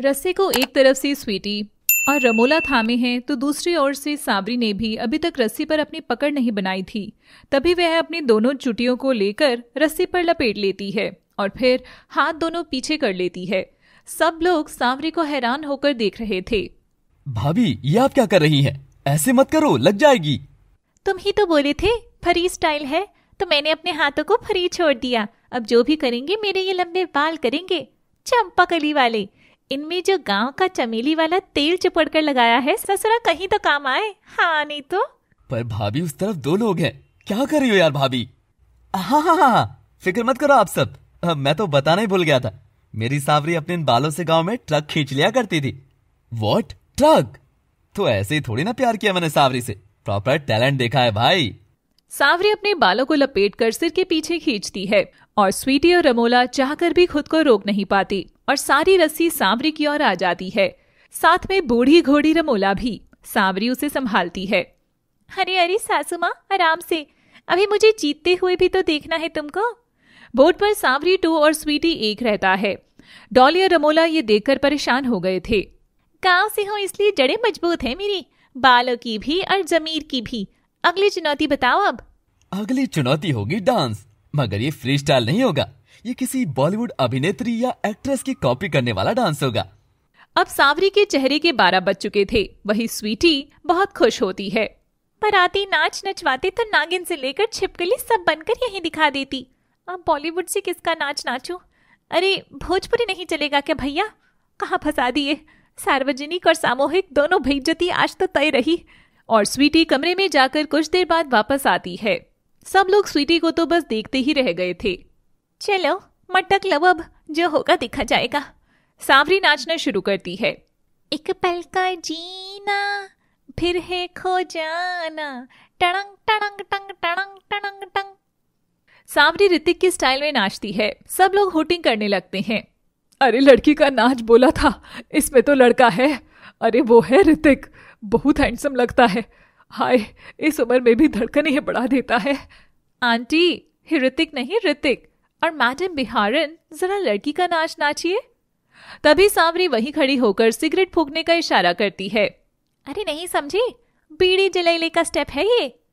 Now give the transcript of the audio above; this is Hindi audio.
रस्से को एक तरफ से स्वीटी और रमोला थामे हैं तो दूसरी ओर से साबरी ने भी अभी तक रस्सी पर अपनी पकड़ नहीं बनाई थी तभी वह अपनी दोनों चुटियों को लेकर रस्सी पर लपेट लेती है और फिर हाथ दोनों पीछे कर लेती है सब लोग सांवरी को हैरान होकर देख रहे थे भाभी ये आप क्या कर रही हैं? ऐसे मत करो लग जाएगी तुम ही तो बोले थे फरी स्टाइल है तो मैंने अपने हाथों को फरी छोड़ दिया अब जो भी करेंगे मेरे ये लंबे बाल करेंगे चंपा कली वाले इनमें जो गांव का चमेली वाला तेल चिपड़ कर लगाया है ससुरा कहीं तो काम आए हाँ नहीं तो पर भाभी उस तरफ दो लोग हैं क्या कर रही हो यार भाभी हाँ हाँ हाँ, हाँ। फिक्र मत करो आप सब हाँ, मैं तो बताना ही भूल गया था मेरी सावरी अपने इन बालों से गांव में ट्रक खींच लिया करती थी वॉट ट्रक तो ऐसे ही थोड़ी ना प्यार किया मैंने सावरी से प्रॉपर टैलेंट देखा है भाई सावरी अपने बालों को लपेट कर सिर के पीछे खींचती है और स्वीटी और रमोला चाहकर भी खुद को रोक नहीं पाती और सारी रस्सी सांवरी की ओर आ जाती है साथ में बूढ़ी घोड़ी रमोला भी सांवरी उसे संभालती है अरे अरे सासू माँ आराम से अभी मुझे जीतते हुए भी तो देखना है तुमको बोर्ड पर सांवरी टू और स्वीटी एक रहता है डॉली और रमोला ये देखकर परेशान हो गए थे गांव से हो इसलिए जड़े मजबूत है मेरी बालों की भी और जमीर की भी अगली चुनौती बताओ अब अगली चुनौती होगी डांस मगर ये फ्री स्टाइल नहीं होगा ये किसी बॉलीवुड अभिनेत्री या एक्ट्रेस की कॉपी करने वाला डांस होगा अब सावरी के चेहरे के बारह बज चुके थे वही स्वीटी बहुत खुश होती है पर आती नाच नचवाते तो नागिन से लेकर छिपकली सब बनकर यही दिखा देती अब बॉलीवुड से किसका नाच नाचू अरे भोजपुरी नहीं चलेगा क्या भैया कहाँ फंसा दिए सार्वजनिक और सामूहिक दोनों भैजती आज तो तय रही और स्वीटी कमरे में जाकर कुछ देर बाद वापस आती है सब लोग स्वीटी को तो बस देखते ही रह गए थे चलो मटक लब अब जो होगा दिखा जाएगा सांवरी नाचना शुरू करती है एक पल का जीना फिर है खो जाना टड़ंग टड़ंग टंग टड़ंग टड़ंग टंग सांवरी ऋतिक की स्टाइल में नाचती है सब लोग होटिंग करने लगते हैं अरे लड़की का नाच बोला था इसमें तो लड़का है अरे वो है ऋतिक बहुत हैंडसम लगता है हाय इस उम्र में भी धड़कन ही बढ़ा देता है आंटी ऋतिक नहीं ऋतिक और मैडम बिहारन जरा लड़की का नाच नाचिए तभी सांवरी वहीं खड़ी होकर सिगरेट फूकने का इशारा करती है अरे नहीं समझी बीड़ी जलेले का स्टेप है ये